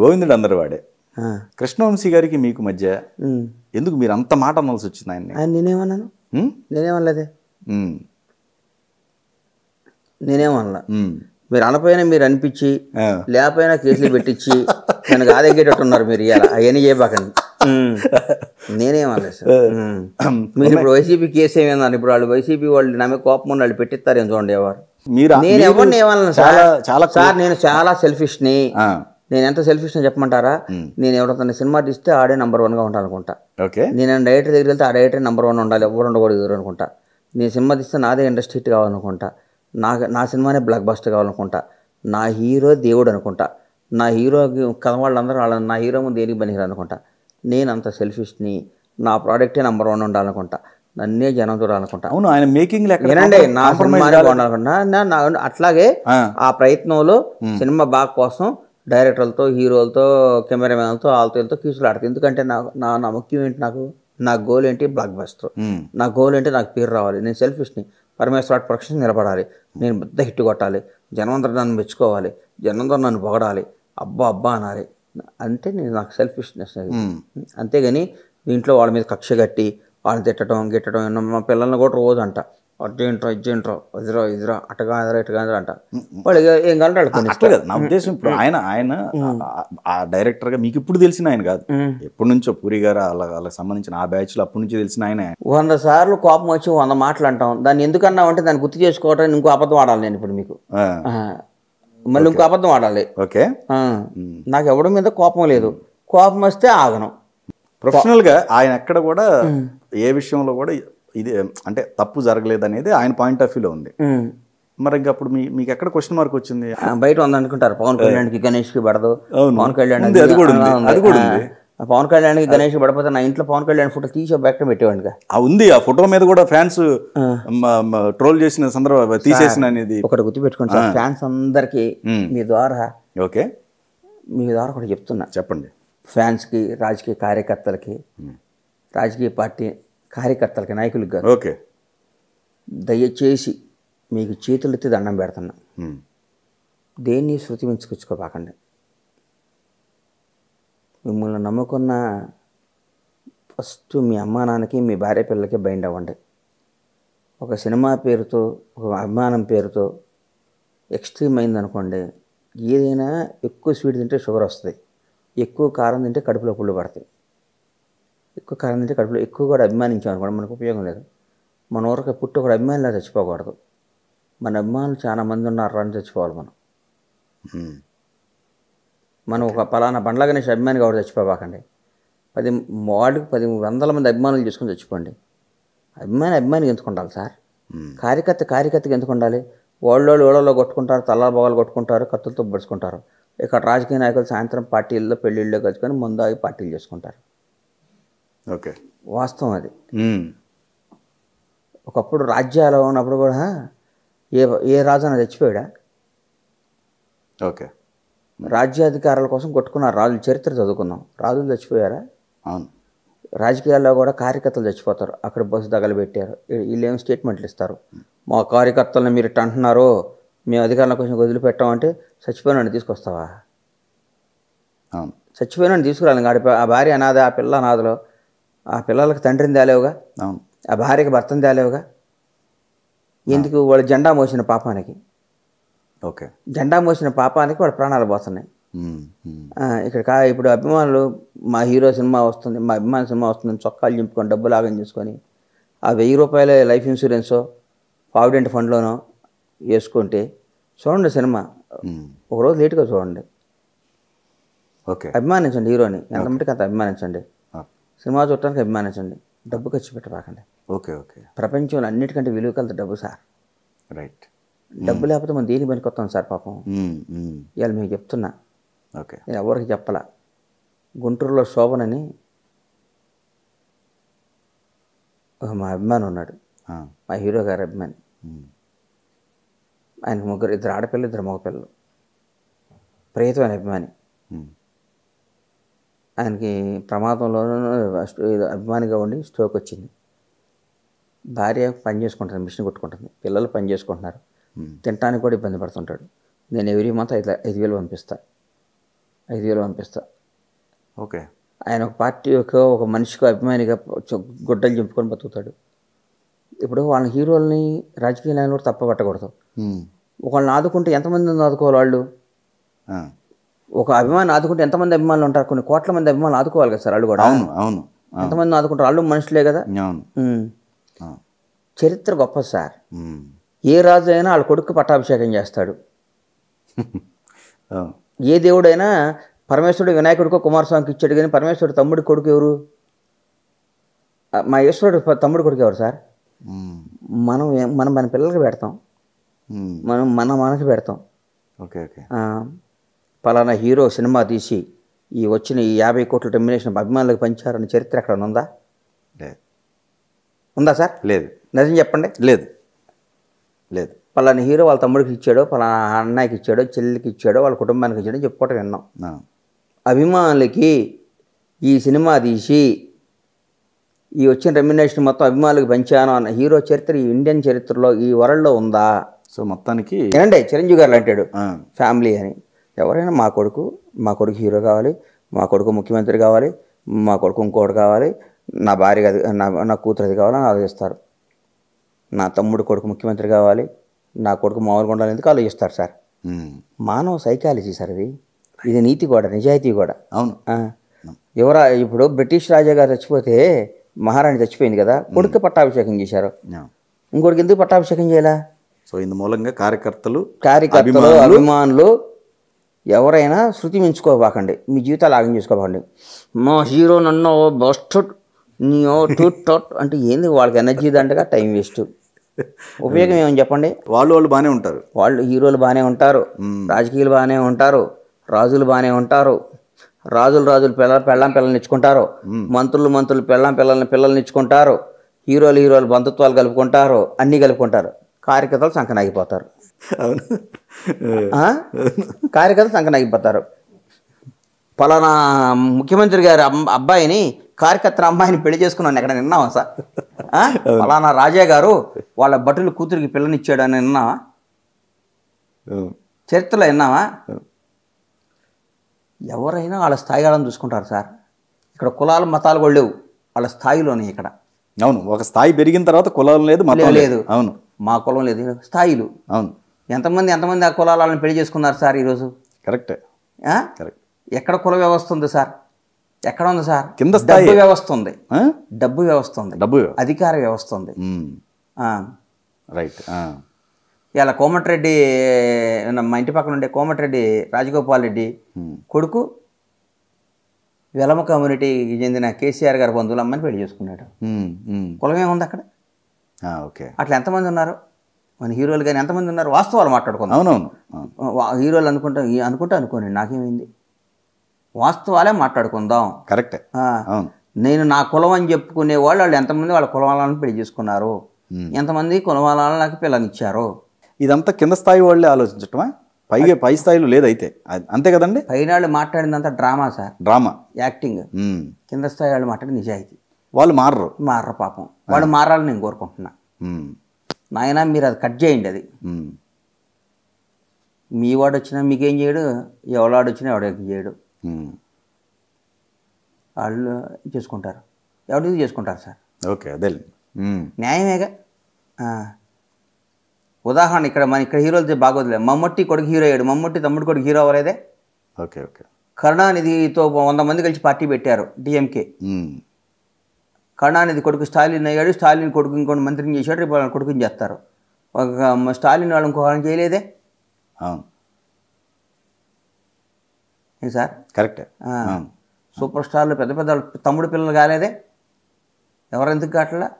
గోవిందుడు అందరు వాడే కృష్ణవంశీ గారికి మీకు మధ్య ఎందుకు మీరు అంత మాట అనవలసి వచ్చింది ఆయన నేనేమన్నాను నేనేమనలేదే నేనేమన్నా మీరు అనపోయినా మీరు అనిపించి లేకపోయినా కేసులు పెట్టించి నన్ను ఆదగేటట్టున్నారు మీరు ఇవాళ అవన్నీ చేయబాకండి నేనేమన్నా సార్ మీరు ఇప్పుడు వైసీపీ కేసు ఏమైందని ఇప్పుడు వాళ్ళు వైసీపీ వాళ్ళు నమ్మే కోపం ఉన్న వాళ్ళు పెట్టిస్తారు చూడండి ఎవరు నేను ఎవరిని ఏమన్నా చాలా చాలా సార్ నేను చాలా సెల్ఫిష్ని నేను ఎంత సెల్ఫిష్ చెప్పమంటారా నేను ఎవరితో సినిమా తీస్తే ఆడే నెంబర్ వన్గా ఉంటానుకుంటా ఓకే నేను డైరెక్టర్ దగ్గర వెళ్తే ఆ డైరెక్టర్ నెంబర్ వన్ ఉండాలి ఎవరు ఉండకూడదు అనుకుంటా నేను సినిమా తీస్తే నాదే ఇండస్ట్రీ హిట్ కావాలనుకుంటా నా నా సినిమానే బ్లాక్ బస్టర్ కావాలనుకుంటా నా హీరో దేవుడు అనుకుంటా నా హీరో కలవాళ్ళందరూ వాళ్ళ నా హీరో ముందు దేనికి బని అనుకుంటా నేను అంత సెల్ఫిష్ని నా ప్రోడక్టే నెంబర్ వన్ ఉండాలనుకుంటా నన్నే జనం చూడాలనుకుంటా అవును ఆయన మేకింగ్ లెక్క నా సినిమా అట్లాగే ఆ ప్రయత్నంలో సినిమా బాగా కోసం డైరెక్టర్లతో హీరోలతో కెమెరామెన్లతో వాళ్ళతో వీళ్ళతో కీసులాడుతుంది ఎందుకంటే నాకు నా నా ముఖ్యం ఏంటి నాకు నా గోల్ ఏంటి బ్లాక్ బస్టర్ hmm. నా గోల్ ఏంటి నాకు పేరు రావాలి నేను సెల్ఫిష్ని పరమేశ్వర ప్రక్షణ ప్రొడక్షన్ నిలబడాలి నేను పెద్ద హిట్ కొట్టాలి జనమందరం నన్ను మెచ్చుకోవాలి జనమందరం నన్ను పొగడాలి అబ్బా అబ్బా అనాలి అంటే నేను నాకు సెల్ఫిష్నెస్ అది hmm. అంతేగాని దీంట్లో వాళ్ళ మీద కక్ష కట్టి వాళ్ళని తిట్టడం గిట్టడం మా పిల్లల్ని కూడా రోజు అంట అదేంట్రా ఇదేంట్రా ఇదిరా ఇదిరా అటగా ఎదరా ఇటుగా ఎదరా అంట వాళ్ళు ఏం కాదు అట్లా నా ఉద్దేశం ఇప్పుడు ఆయన ఆయన ఆ డైరెక్టర్గా మీకు ఇప్పుడు తెలిసిన ఆయన కాదు ఎప్పటి నుంచో పూరి గారు అలా వాళ్ళకి సంబంధించిన ఆ బ్యాచ్లో అప్పటి నుంచి తెలిసిన ఆయన వంద సార్లు కోపం వచ్చి వంద మాటలు అంటాం దాన్ని ఎందుకన్నా అంటే దాన్ని గుర్తు చేసుకోవటం ఇంకో అబద్ధం ఆడాలి నేను ఇప్పుడు మీకు మళ్ళీ ఇంకో అబద్ధం ఆడాలి ఓకే నాకు ఎవడి మీద కోపం లేదు కోపం వస్తే ఆగను ప్రొఫెషనల్గా ఆయన ఎక్కడ కూడా ఏ విషయంలో కూడా ఇది అంటే తప్పు జరగలేదు అనేది ఆయన పాయింట్ ఆఫ్ వ్యూలో ఉంది మరి ఇంకా అప్పుడు మీ మీకు ఎక్కడ క్వశ్చన్ మార్క్ వచ్చింది బయట ఉందనుకుంటారు పవన్ కళ్యాణ్కి గణేష్కి పడదు పవన్ కళ్యాణ్ అది కూడా అది కూడా ఉంది పవన్ కళ్యాణ్కి గణేష్ పడిపోతే నా ఇంట్లో పవన్ కళ్యాణ్ ఫోటో తీసి బ్యాక్ ఆ ఉంది ఆ ఫోటో మీద కూడా ఫ్యాన్స్ ట్రోల్ చేసిన సందర్భం తీసేసిన అనేది ఒకటి గుర్తుపెట్టుకోండి సార్ ఫ్యాన్స్ అందరికి మీ ద్వారా ఓకే మీ ద్వారా ఒకటి చెప్తున్నా చెప్పండి ఫ్యాన్స్కి రాజకీయ కార్యకర్తలకి రాజకీయ పార్టీ కార్యకర్తలకి నాయకులకు కాదు ఓకే దయచేసి మీకు చేతులెత్తి దండం పెడుతున్నా దేన్ని శృతి మించుకొచ్చుకోపాకండి మిమ్మల్ని నమ్ముకున్న ఫస్ట్ మీ అమ్మా నాన్నకి మీ భార్య పిల్లలకి బైండ్ అవ్వండి ఒక సినిమా పేరుతో ఒక అభిమానం పేరుతో ఎక్స్ట్రీమ్ అయింది అనుకోండి ఏదైనా ఎక్కువ స్వీట్ తింటే షుగర్ వస్తుంది ఎక్కువ కారం తింటే కడుపులో పుళ్ళు పడతాయి ఎక్కువ కాలం కడుపులో ఎక్కువ కూడా అభిమానించాం అనుకోండి మనకు ఉపయోగం లేదు మన ఊరికి పుట్టి ఒక అభిమానిలా చచ్చిపోకూడదు మన అభిమానులు చాలా మంది ఉన్నారు అని చచ్చిపోవాలి మనం మనం ఒక పలానా బండ్ల గణేష్ అభిమాని కాబట్టి చచ్చిపోబాకండి పది వాడికి పది వందల మంది అభిమానులు చూసుకొని చచ్చిపోండి అభిమాని అభిమాని ఉండాలి సార్ కార్యకర్త కార్యకర్తకి ఉండాలి ఓళ్ళోళ్ళు ఓళ్ళలో కొట్టుకుంటారు తల్లాల బొగలు కొట్టుకుంటారు కత్తులతో పడుచుకుంటారు ఇక్కడ రాజకీయ నాయకులు సాయంత్రం పార్టీల్లో పెళ్ళిళ్ళలో కలుసుకొని ముందు పార్టీలు చేసుకుంటారు ఓకే వాస్తవం అది ఒకప్పుడు రాజ్యాలు ఉన్నప్పుడు కూడా ఏ ఏ రాజు అని చచ్చిపోయాడా ఓకే రాజ్యాధికారాల కోసం కొట్టుకున్నారు రాజుల చరిత్ర చదువుకున్నాం రాజులు చచ్చిపోయారా అవును రాజకీయాల్లో కూడా కార్యకర్తలు చచ్చిపోతారు అక్కడ బస్సు తగలబెట్టారు ఏం స్టేట్మెంట్లు ఇస్తారు మా కార్యకర్తలను మీరు అంటున్నారు మేము అధికారుల కోసం వదిలిపెట్టామంటే చచ్చిపోయినాడు తీసుకొస్తావా అవును చచ్చిపోయినాడు తీసుకురాలి ఆ భార్య అనాథ ఆ పిల్ల అనాథలో ఆ పిల్లలకు తండ్రిని తేలేవుగా అవును ఆ భార్యకి భర్తను తేలేవుగా ఎందుకు వాళ్ళు జెండా మోసిన పాపానికి ఓకే జెండా మోసిన పాపానికి వాడు ప్రాణాలు పోతున్నాయి ఇక్కడ కా ఇప్పుడు అభిమానులు మా హీరో సినిమా వస్తుంది మా అభిమాన సినిమా వస్తుంది చొక్కాలు చింపుకొని డబ్బులు ఆగం చేసుకొని ఆ వెయ్యి రూపాయల లైఫ్ ఇన్సూరెన్సో ప్రావిడెంట్ ఫండ్లోనో వేసుకుంటే చూడండి సినిమా ఒకరోజు లేట్గా చూడండి ఓకే అభిమానించండి హీరోని ఎంత మటుకు అంత అభిమానించండి సినిమా చూడటానికి అభిమానించండి డబ్బు ఖర్చు రాకండి ఓకే ఓకే ప్రపంచంలో అన్నిటికంటే విలువ కలదు డబ్బు సార్ రైట్ డబ్బు లేకపోతే మనం దేని పనికొస్తాం సార్ పాపం ఇవాళ మీకు చెప్తున్నా ఓకే నేను ఎవరికి చెప్పలా గుంటూరులో శోభనని మా అభిమాని ఉన్నాడు మా హీరో గారి అభిమాని ఆయనకు ముగ్గురు ఇద్దరు ఆడపిల్లలు ఇద్దరు మగపిల్లలు ప్రియతమైన అభిమాని ఆయనకి ప్రమాదంలోనూ అభిమానిగా ఉండి స్ట్రోక్ వచ్చింది భార్య పని చేసుకుంటుంది మిషన్ కొట్టుకుంటుంది పిల్లలు పని చేసుకుంటున్నారు తినడానికి కూడా ఇబ్బంది పడుతుంటాడు నేను ఎవ్రీ మంత్ ఐదు ఐదు వేలు పంపిస్తా ఐదు వేలు పంపిస్తా ఓకే ఆయన ఒక పార్టీ ఒక ఒక మనిషికి అభిమానిగా గుడ్డలు చింపుకొని బతుకుతాడు ఇప్పుడు వాళ్ళ హీరోల్ని రాజకీయ నాయకులు తప్ప పట్టకూడదు వాళ్ళని ఆదుకుంటే ఎంతమంది ఆదుకోవాలి వాళ్ళు ఒక అభిమానం ఆదుకుంటే ఎంతమంది అభిమానులు ఉంటారు కొన్ని కోట్ల మంది అభిమానులు ఆదుకోవాలి కదా సార్ వాళ్ళు కూడా అవును అవును ఎంతమంది ఆదుకుంటారు వాళ్ళు మనుషులే కదా అవును చరిత్ర గొప్ప సార్ ఏ రాజు అయినా వాళ్ళ కొడుకు పట్టాభిషేకం చేస్తాడు ఏ దేవుడైనా పరమేశ్వరుడు వినాయకుడికో కుమారస్వామికి ఇచ్చాడు కానీ పరమేశ్వరుడు తమ్ముడి కొడుకు ఎవరు మా ఈశ్వరుడు తమ్ముడు కొడుకు ఎవరు సార్ మనం మనం మన పిల్లలకి పెడతాం మనం మన మనకి పెడతాం ఓకే ఓకే పలానా హీరో సినిమా తీసి ఈ వచ్చిన ఈ యాభై కోట్ల డొమినేషన్ అభిమానులకు పంచారని చరిత్ర ఎక్కడ ఉందా లేదు ఉందా సార్ లేదు నిజం చెప్పండి లేదు లేదు పలానా హీరో వాళ్ళ తమ్ముడికి ఇచ్చాడో పలానా అన్నయ్యకి ఇచ్చాడో చెల్లికి ఇచ్చాడో వాళ్ళ కుటుంబానికి ఇచ్చాడో చెప్పుకోవటం విన్నాం అభిమానులకి ఈ సినిమా తీసి ఈ వచ్చిన రెమ్యునేషన్ మొత్తం అభిమానులకు పంచాను అన్న హీరో చరిత్ర ఈ ఇండియన్ చరిత్రలో ఈ వరల్డ్లో ఉందా సో మొత్తానికి ఏంటంటే చిరంజీవి గారు అంటాడు ఫ్యామిలీ అని ఎవరైనా మా కొడుకు మా కొడుకు హీరో కావాలి మా కొడుకు ముఖ్యమంత్రి కావాలి మా కొడుకు ఇంకోటి కావాలి నా భార్య అది నా నా కూతురు అది కావాలని ఆలోచిస్తారు నా తమ్ముడు కొడుకు ముఖ్యమంత్రి కావాలి నా కొడుకు మామూలు ఉండాలి ఎందుకు ఆలోచిస్తారు సార్ మానవ సైకాలజీ సార్ ఇది ఇది నీతి కూడా నిజాయితీ కూడా అవును ఎవర ఇప్పుడు బ్రిటిష్ రాజా గారు చచ్చిపోతే మహారాణి చచ్చిపోయింది కదా కొడుకు పట్టాభిషేకం చేశారు ఇంకోటికి ఎందుకు పట్టాభిషేకం చేయాలా సో ఇందు మూలంగా కార్యకర్తలు కార్యకర్తలు అభిమానులు ఎవరైనా శృతి మించుకోబాకండి మీ జీవితాలు ఆగం చేసుకోబాకండి మా హీరో ఓ బస్ట్ నీయో టూట్ టోట్ అంటే ఏంది వాళ్ళకి ఎనర్జీ దండగా టైం వేస్ట్ ఉపయోగం ఏమని చెప్పండి వాళ్ళు వాళ్ళు బాగానే ఉంటారు వాళ్ళు హీరోలు బాగానే ఉంటారు రాజకీయాలు బాగానే ఉంటారు రాజులు బాగానే ఉంటారు రాజులు రాజులు పిల్ల పెళ్ళం పిల్లల్ని ఇచ్చుకుంటారు మంత్రులు మంత్రులు పెళ్ళం పిల్లల్ని పిల్లల్ని ఇచ్చుకుంటారు హీరోలు హీరోలు బంధుత్వాలు కలుపుకుంటారు అన్నీ కలుపుకుంటారు కార్యకర్తలు సంకనాగిపోతారు అవును కార్యకర్త సంకనాగిపోతారు పలానా ముఖ్యమంత్రి గారు అబ్బాయిని కార్యకర్త అమ్మాయిని పెళ్లి చేసుకున్నాను ఎక్కడ నిన్నావా సార్ పలానా రాజా గారు వాళ్ళ భటులు కూతురికి పిల్లనిచ్చాడు అని విన్నావా చరిత్రలో విన్నావా ఎవరైనా వాళ్ళ స్థాయి వాళ్ళని చూసుకుంటారు సార్ ఇక్కడ కులాలు మతాలు కూడా లేవు వాళ్ళ స్థాయిలోనే ఇక్కడ అవును ఒక స్థాయి పెరిగిన తర్వాత కులం లేదు మతం లేదు అవును మా కులం లేదు స్థాయిలు అవును ఎంతమంది ఎంతమంది ఆ కులాలను పెళ్లి చేసుకున్నారు సార్ ఈరోజు కరెక్ట్ ఎక్కడ కుల వ్యవస్థ ఉంది సార్ ఎక్కడ ఉంది సార్ కింద డబ్బు వ్యవస్థ ఉంది డబ్బు వ్యవస్థ ఉంది డబ్బు అధికార వ్యవస్థ ఉంది రైట్ ఇలా కోమటిరెడ్డి మా ఇంటి పక్కన ఉండే కోమటిరెడ్డి రాజగోపాల్ రెడ్డి కొడుకు వెలమ కమ్యూనిటీకి చెందిన కేసీఆర్ గారి బంధువులు అమ్మని పెళ్లి చేసుకున్నాడు కులమేముంది అక్కడ ఓకే అట్లా ఎంతమంది ఉన్నారు మన హీరోలు కానీ ఎంతమంది ఉన్నారు వాస్తవాలు మాట్లాడుకున్నాం అవునవును హీరోలు అనుకుంటాం అనుకుంటే అనుకోని నాకేమైంది వాస్తవాలే మాట్లాడుకుందాం కరెక్ట్ నేను నా కులం అని చెప్పుకునే వాళ్ళు వాళ్ళు ఎంతమంది వాళ్ళ కులవాలను పెళ్లి చేసుకున్నారు ఎంతమంది కులవాలను నాకు పిల్లనిచ్చారు ఇదంతా కింద స్థాయి వాళ్ళే ఆలోచించటమా పైగా పై స్థాయిలో లేదైతే అంతే కదండి పైన వాళ్ళు మాట్లాడిందంతా డ్రామా సార్ డ్రామా యాక్టింగ్ కింద స్థాయి వాళ్ళు మాట్లాడి నిజాయితీ వాళ్ళు మారరు మారరు పాపం వాళ్ళు మారాలని నేను కోరుకుంటున్నా నాయన మీరు అది కట్ చేయండి అది మీ వాడు వచ్చినా మీకేం చేయడు ఎవడాడు వచ్చినా ఎవడేం చేయడు వాళ్ళు చేసుకుంటారు ఎవరిది చేసుకుంటారు సార్ ఓకే అదే న్యాయమేగా ఉదాహరణ ఇక్కడ మన ఇక్కడ హీరోలు బాగోదులే మమ్మట్టి కొడుకు హీరో అయ్యాడు మమ్మట్టి తమ్ముడు కొడుకు హీరో అవ్వలేదే ఓకే ఓకే కరుణానిధితో వంద మంది కలిసి పార్టీ పెట్టారు డిఎంకే కరుణానిధి కొడుకు స్టాలిన్ అయ్యాడు స్టాలిన్ కొడుకు ఇంకోటి మంత్రిని చేశాడు రేపు వాళ్ళ కొడుకుని చేస్తారు ఒక స్టాలిన్ వాళ్ళని ఇంకోహారం చేయలేదే సార్ కరెక్ట్ సూపర్ స్టార్లు పెద్ద పెద్ద తమ్ముడు పిల్లలు కాలేదే ఎవరెందుకు కాట్లా